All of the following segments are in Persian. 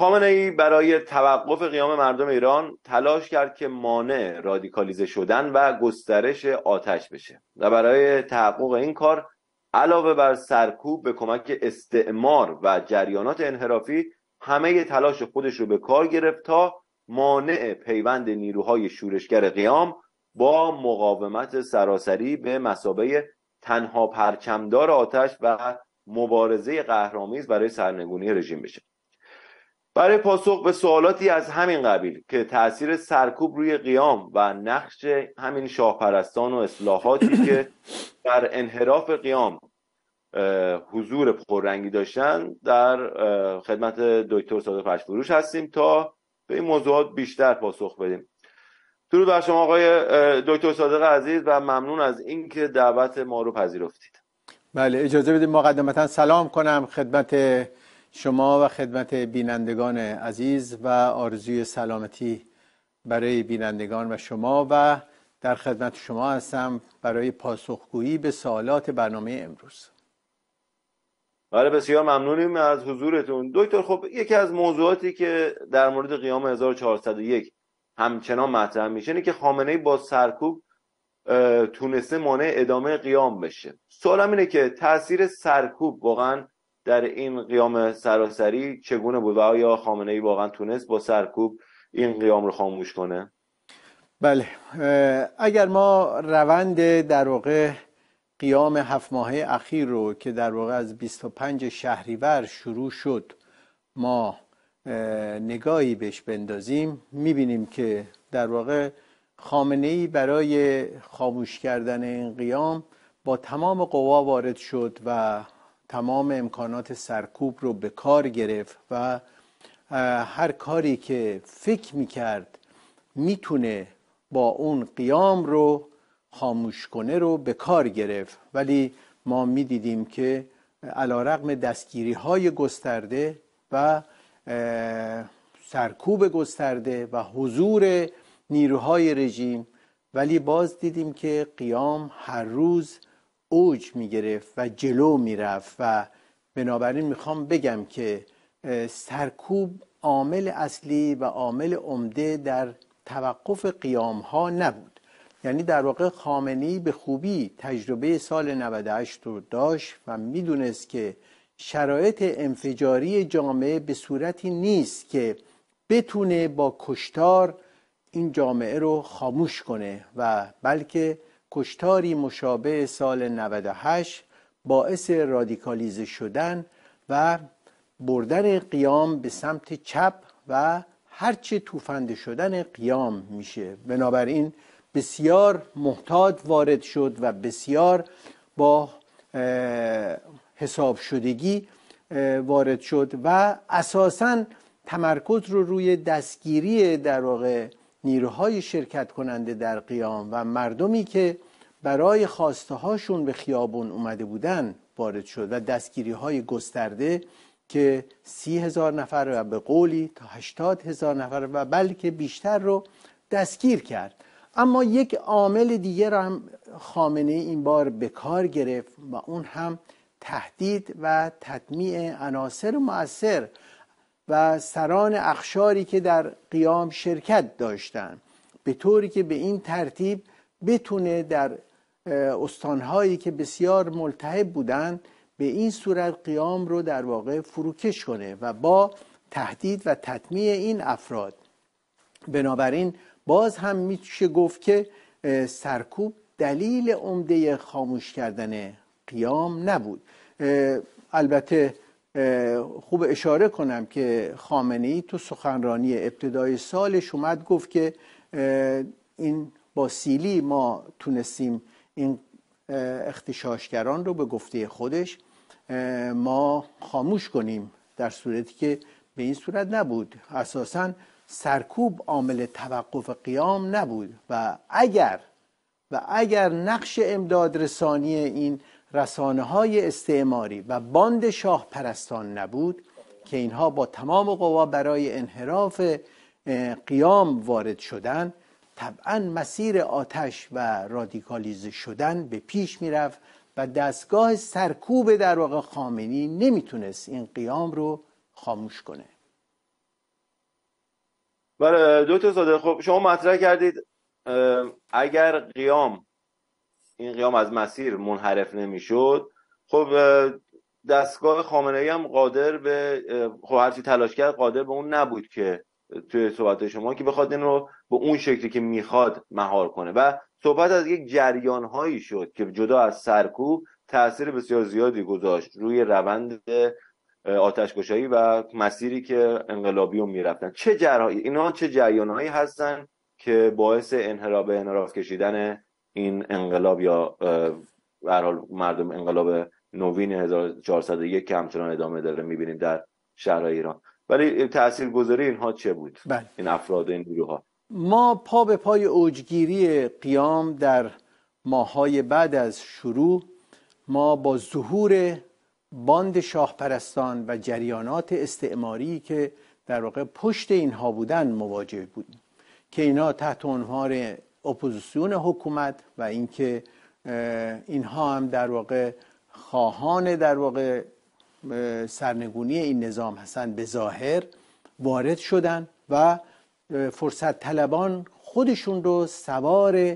خامنه ای برای توقف قیام مردم ایران تلاش کرد که مانع رادیکالیزه شدن و گسترش آتش بشه و برای تحقق این کار علاوه بر سرکوب به کمک استعمار و جریانات انحرافی همه تلاش خودش رو به کار گرفت تا مانع پیوند نیروهای شورشگر قیام با مقاومت سراسری به مسابه تنها پرچمدار آتش و مبارزه قهرامیز برای سرنگونی رژیم بشه برای پاسخ به سوالاتی از همین قبیل که تاثیر سرکوب روی قیام و نقش همین شاهپرستان و اصلاحاتی که در انحراف قیام حضور پررنگی داشتن در خدمت دکتر صادق پشفروش هستیم تا به این موضوعات بیشتر پاسخ بدیم درود بر شما آقای دکتر صادق عزیز و ممنون از اینکه دعوت ما رو پذیرفتید بله اجازه بدید مقدمتا سلام کنم خدمت شما و خدمت بینندگان عزیز و آرزوی سلامتی برای بینندگان و شما و در خدمت شما هستم برای پاسخگویی به سوالات برنامه امروز بله بسیار ممنونیم از حضورتون دکتر خب یکی از موضوعاتی که در مورد قیام 1401 همچنان مطرح میشه اینه که خامنه با سرکوب تونسته مانع ادامه قیام بشه سوالم اینه که تاثیر سرکوب واقعا در این قیام سراسری چگونه بود و آیا خامنه ای واقعا تونست با سرکوب این قیام رو خاموش کنه بله اگر ما روند در واقع قیام هفت ماهه اخیر رو که در واقع از 25 شهریور شروع شد ما نگاهی بهش بندازیم میبینیم که در واقع خامنه ای برای خاموش کردن این قیام با تمام قوا وارد شد و تمام امکانات سرکوب رو به کار گرفت و هر کاری که فکر می تونه با اون قیام رو خاموش کنه رو به کار گرفت ولی ما میدیدیم که علا رقم دستگیری های گسترده و سرکوب گسترده و حضور نیروهای رژیم ولی باز دیدیم که قیام هر روز اوج میگرفت و جلو میرفت و بنابراین میخوام بگم که سرکوب عامل اصلی و عامل عمده در توقف قیام ها نبود یعنی در واقع خامنی به خوبی تجربه سال 98 رو داشت و میدونست که شرایط انفجاری جامعه به صورتی نیست که بتونه با کشتار این جامعه رو خاموش کنه و بلکه کشتاری مشابه سال 98 باعث رادیکالیزه شدن و بردن قیام به سمت چپ و هرچه توفنده شدن قیام میشه بنابراین بسیار محتاط وارد شد و بسیار با حساب شدگی وارد شد و اساسا تمرکز رو روی دستگیری در واقع نیروهای شرکت کننده در قیام و مردمی که برای خواسته هاشون به خیابون اومده بودن وارد شد و دستگیری های گسترده که سی هزار نفر و به قولی تا هشتاد هزار نفر و بلکه بیشتر رو دستگیر کرد اما یک عامل دیگر هم خامنه این بار به کار گرفت و اون هم تهدید و تطمیع عناصر مؤثر و سران اخشاری که در قیام شرکت داشتند به طوری که به این ترتیب بتونه در استانهایی که بسیار ملتهب بودند به این صورت قیام رو در واقع فروکش کنه و با تهدید و تطمیع این افراد بنابراین باز هم میشه گفت که سرکوب دلیل عمده خاموش کردن قیام نبود البته خوب اشاره کنم که خامنه ای تو سخنرانی ابتدای سالش اومد گفت که این با سیلی ما تونستیم این اختشاشگران رو به گفته خودش ما خاموش کنیم در صورتی که به این صورت نبود اساسا سرکوب عامل توقف قیام نبود و اگر و اگر نقش امداد رسانی این رسانه های استعماری و باند شاه پرستان نبود که اینها با تمام قوا برای انحراف قیام وارد شدن طبعا مسیر آتش و رادیکالیزه شدن به پیش میرفت و دستگاه سرکوب در واقع خامنی نمیتونست این قیام رو خاموش کنه بله تا ساده خب شما مطرح کردید اگر قیام این قیام از مسیر منحرف نمیشد خب دستگاه خامنه ای هم قادر به خب هرچی تلاش کرد قادر به اون نبود که توی صحبت شما که بخواد این رو به اون شکلی که میخواد مهار کنه و صحبت از یک جریان هایی شد که جدا از سرکوب تاثیر بسیار زیادی گذاشت روی روند آتشگشایی و مسیری که انقلابی رو میرفتن چه جرهایی اینا چه جریان هایی هستن که باعث انحراف انحراف کشیدن این انقلاب یا به مردم انقلاب نوین 1401 که همچنان ادامه داره میبینیم در شهر ایران ولی تاثیرگذاری اینها چه بود بله. این افراد این نیروها ما پا به پای اوجگیری قیام در ماهای بعد از شروع ما با ظهور باند شاهپرستان و جریانات استعماری که در واقع پشت اینها بودن مواجه بودیم که اینا تحت عنوان اپوزیسیون حکومت و اینکه اینها هم در واقع خواهان در واقع سرنگونی این نظام هستند به ظاهر وارد شدن و فرصت طلبان خودشون رو سوار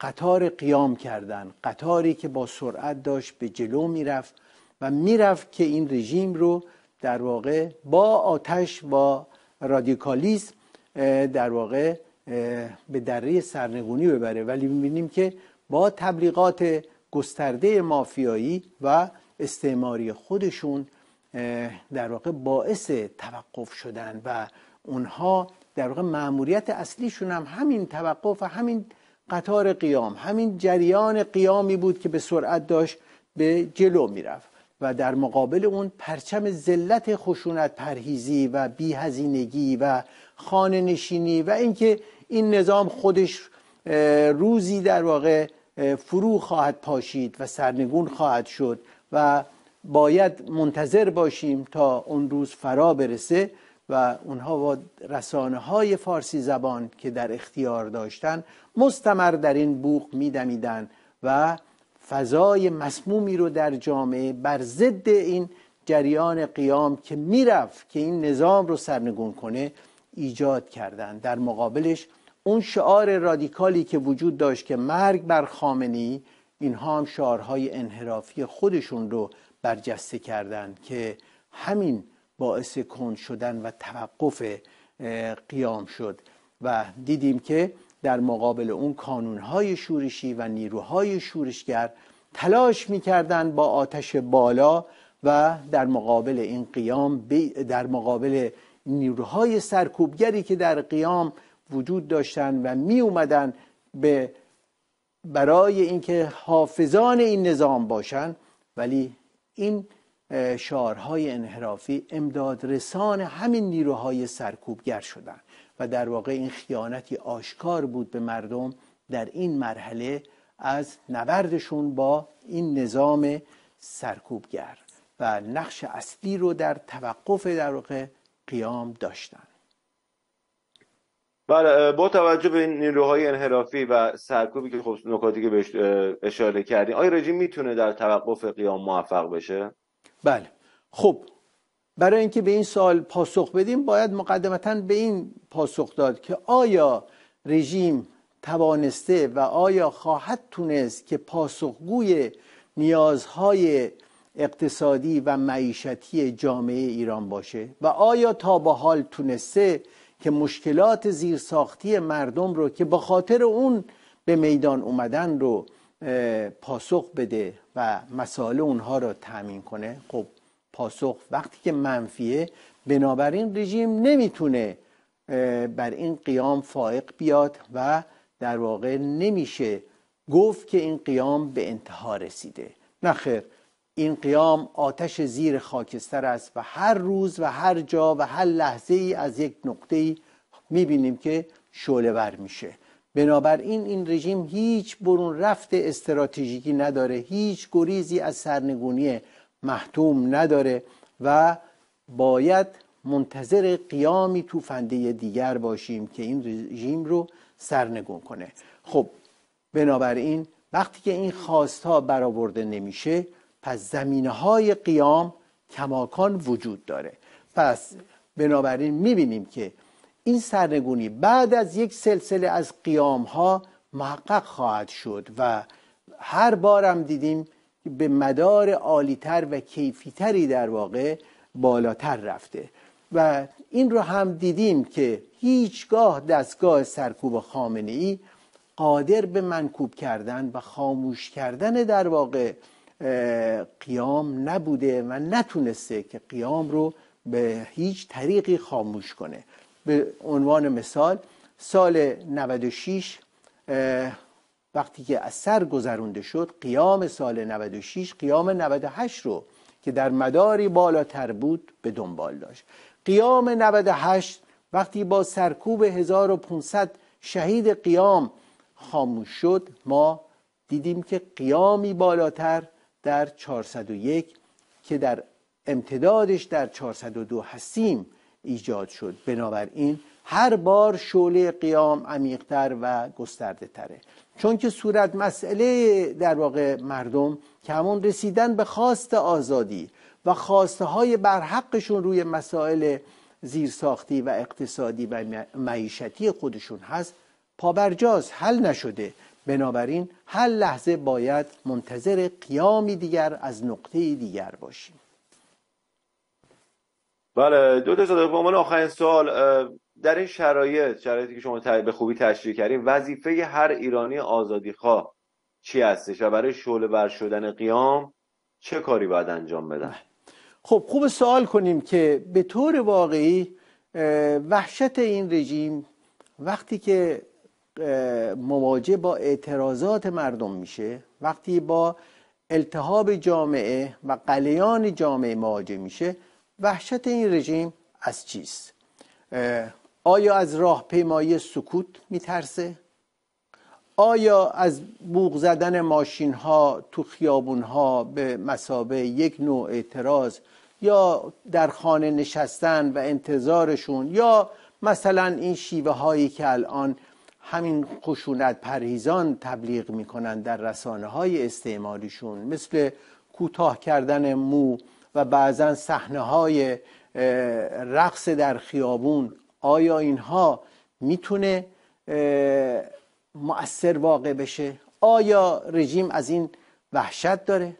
قطار قیام کردن قطاری که با سرعت داشت به جلو میرفت و میرفت که این رژیم رو در واقع با آتش با رادیکالیسم در واقع به دره سرنگونی ببره ولی میبینیم که با تبلیغات گسترده مافیایی و استعماری خودشون در واقع باعث توقف شدن و اونها در واقع معمولیت اصلیشون هم همین توقف و همین قطار قیام همین جریان قیامی بود که به سرعت داشت به جلو میرفت و در مقابل اون پرچم ذلت خشونت پرهیزی و بیهزینگی و خانه نشینی و اینکه این نظام خودش روزی در واقع فرو خواهد پاشید و سرنگون خواهد شد و باید منتظر باشیم تا اون روز فرا برسه و اونها و رسانه های فارسی زبان که در اختیار داشتن مستمر در این بوق میدمیدن و فضای مسمومی رو در جامعه بر ضد این جریان قیام که میرفت که این نظام رو سرنگون کنه ایجاد کردند در مقابلش اون شعار رادیکالی که وجود داشت که مرگ بر خامنی اینها هم شعارهای انحرافی خودشون رو برجسته کردند که همین باعث کند شدن و توقف قیام شد و دیدیم که در مقابل اون کانونهای شورشی و نیروهای شورشگر تلاش میکردند با آتش بالا و در مقابل این قیام در مقابل نیروهای سرکوبگری که در قیام وجود داشتن و می اومدن به برای اینکه حافظان این نظام باشن ولی این شعارهای انحرافی امداد رسان همین نیروهای سرکوبگر شدن و در واقع این خیانتی آشکار بود به مردم در این مرحله از نبردشون با این نظام سرکوبگر و نقش اصلی رو در توقف در واقع قیام داشتن بله با توجه به این نیروهای انحرافی و سرکوبی که خب نکاتی که بهش اشاره کردیم آیا رژیم میتونه در توقف قیام موفق بشه بله خب برای اینکه به این سال پاسخ بدیم باید مقدمتا به این پاسخ داد که آیا رژیم توانسته و آیا خواهد تونست که پاسخگوی نیازهای اقتصادی و معیشتی جامعه ایران باشه و آیا تا به حال تونسته که مشکلات زیرساختی مردم رو که به خاطر اون به میدان اومدن رو پاسخ بده و مسائل اونها رو تامین کنه خب پاسخ وقتی که منفیه بنابراین رژیم نمیتونه بر این قیام فائق بیاد و در واقع نمیشه گفت که این قیام به انتها رسیده نخیر این قیام آتش زیر خاکستر است و هر روز و هر جا و هر لحظه ای از یک نقطه ای میبینیم که شعله بر میشه بنابراین این رژیم هیچ برون رفت استراتژیکی نداره هیچ گریزی از سرنگونی محتوم نداره و باید منتظر قیامی توفنده دیگر باشیم که این رژیم رو سرنگون کنه خب بنابراین وقتی که این خواست ها برآورده نمیشه پس زمینه های قیام کماکان وجود داره پس بنابراین میبینیم که این سرنگونی بعد از یک سلسله از قیام ها محقق خواهد شد و هر بارم دیدیم به مدار عالیتر و کیفیتری در واقع بالاتر رفته و این رو هم دیدیم که هیچگاه دستگاه سرکوب خامنه ای قادر به منکوب کردن و خاموش کردن در واقع قیام نبوده و نتونسته که قیام رو به هیچ طریقی خاموش کنه به عنوان مثال سال 96 وقتی که اثر سر گذرونده شد قیام سال 96 قیام 98 رو که در مداری بالاتر بود به دنبال داشت قیام 98 وقتی با سرکوب 1500 شهید قیام خاموش شد ما دیدیم که قیامی بالاتر در 401 که در امتدادش در 402 هستیم ایجاد شد بنابراین هر بار شعله قیام عمیقتر و گسترده تره چون که صورت مسئله در واقع مردم که همون رسیدن به خواست آزادی و خواسته های برحقشون روی مسائل زیرساختی و اقتصادی و معیشتی خودشون هست پابرجاز حل نشده بنابراین هر لحظه باید منتظر قیامی دیگر از نقطه دیگر باشیم بله دو تا به عنوان آخرین سوال در این شرایط شرایطی که شما به خوبی تشریح کردیم وظیفه هر ایرانی آزادیخواه چی هستش و برای شعله بر شدن قیام چه کاری باید انجام بدن بله. خب خوب سوال کنیم که به طور واقعی وحشت این رژیم وقتی که مواجه با اعتراضات مردم میشه وقتی با التهاب جامعه و قلیان جامعه مواجه میشه وحشت این رژیم از چیست آیا از راه پیمایی سکوت میترسه آیا از بوغ زدن ماشین ها تو خیابون ها به مسابه یک نوع اعتراض یا در خانه نشستن و انتظارشون یا مثلا این شیوه هایی که الان همین خشونت پرهیزان تبلیغ میکنن در رسانه های استعماریشون مثل کوتاه کردن مو و بعضا صحنه های رقص در خیابون آیا اینها میتونه مؤثر واقع بشه آیا رژیم از این وحشت داره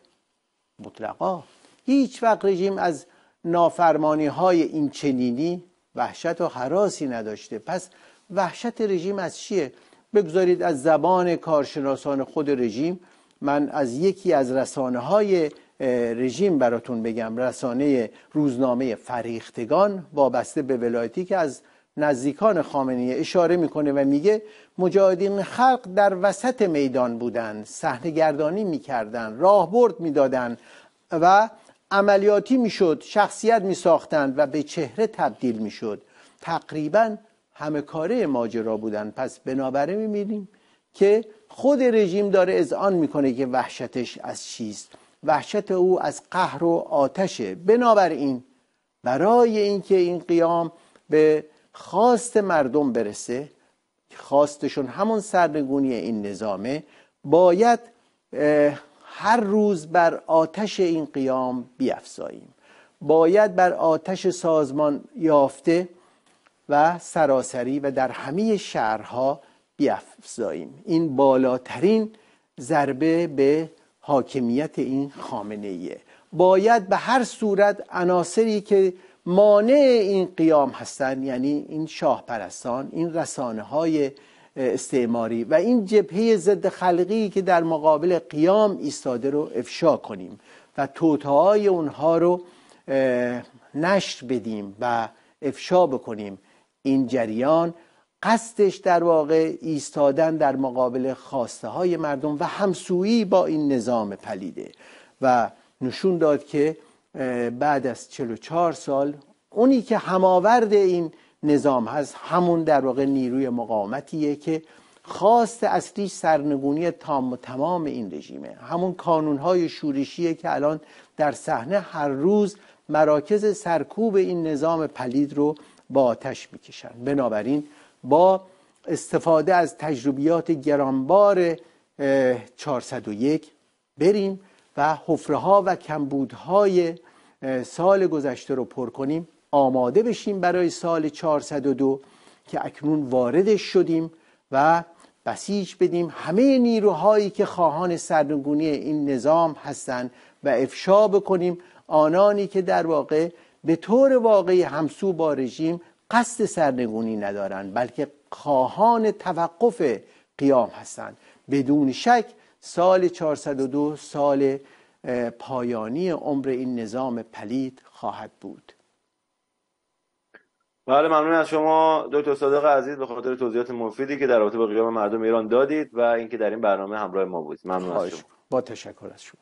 مطلقا هیچ وقت رژیم از نافرمانی های این چنینی وحشت و حراسی نداشته پس وحشت رژیم از چیه بگذارید از زبان کارشناسان خود رژیم من از یکی از رسانه های رژیم براتون بگم رسانه روزنامه فریختگان وابسته به ولایتی که از نزدیکان خامنه اشاره میکنه و میگه مجاهدین خلق در وسط میدان بودند صحنه گردانی میکردند راهبرد میدادند و عملیاتی میشد شخصیت میساختند و به چهره تبدیل میشد تقریبا همه کاره ماجرا بودن پس بنابراین میبینیم که خود رژیم داره اذعان میکنه که وحشتش از چیست وحشت او از قهر و آتشه بنابراین برای اینکه این قیام به خواست مردم برسه خواستشون همون سرنگونی این نظامه باید هر روز بر آتش این قیام بیافزاییم باید بر آتش سازمان یافته و سراسری و در همه شهرها بیافزاییم این بالاترین ضربه به حاکمیت این خامنه ایه باید به هر صورت عناصری که مانع این قیام هستند یعنی این شاهپرستان، این رسانه های استعماری و این جبهه ضد خلقی که در مقابل قیام ایستاده رو افشا کنیم و توتهای اونها رو نشر بدیم و افشا بکنیم این جریان قصدش در واقع ایستادن در مقابل خواسته های مردم و همسویی با این نظام پلیده و نشون داد که بعد از 44 سال اونی که هماورد این نظام هست همون در واقع نیروی مقاومتیه که خواست اصلی سرنگونی تام و تمام این رژیمه همون کانونهای شورشیه که الان در صحنه هر روز مراکز سرکوب این نظام پلید رو با آتش میکشند بنابراین با استفاده از تجربیات گرانبار 401 بریم و حفره ها و کمبودهای سال گذشته رو پر کنیم آماده بشیم برای سال 402 که اکنون وارد شدیم و بسیج بدیم همه نیروهایی که خواهان سرنگونی این نظام هستند و افشا بکنیم آنانی که در واقع به طور واقعی همسو با رژیم قصد سرنگونی ندارند بلکه خواهان توقف قیام هستند بدون شک سال 402 سال پایانی عمر این نظام پلید خواهد بود بله ممنون از شما دکتر صادق عزیز به خاطر توضیحات مفیدی که در رابطه با قیام مردم ایران دادید و اینکه در این برنامه همراه ما بودید ممنون از شما با تشکر از شما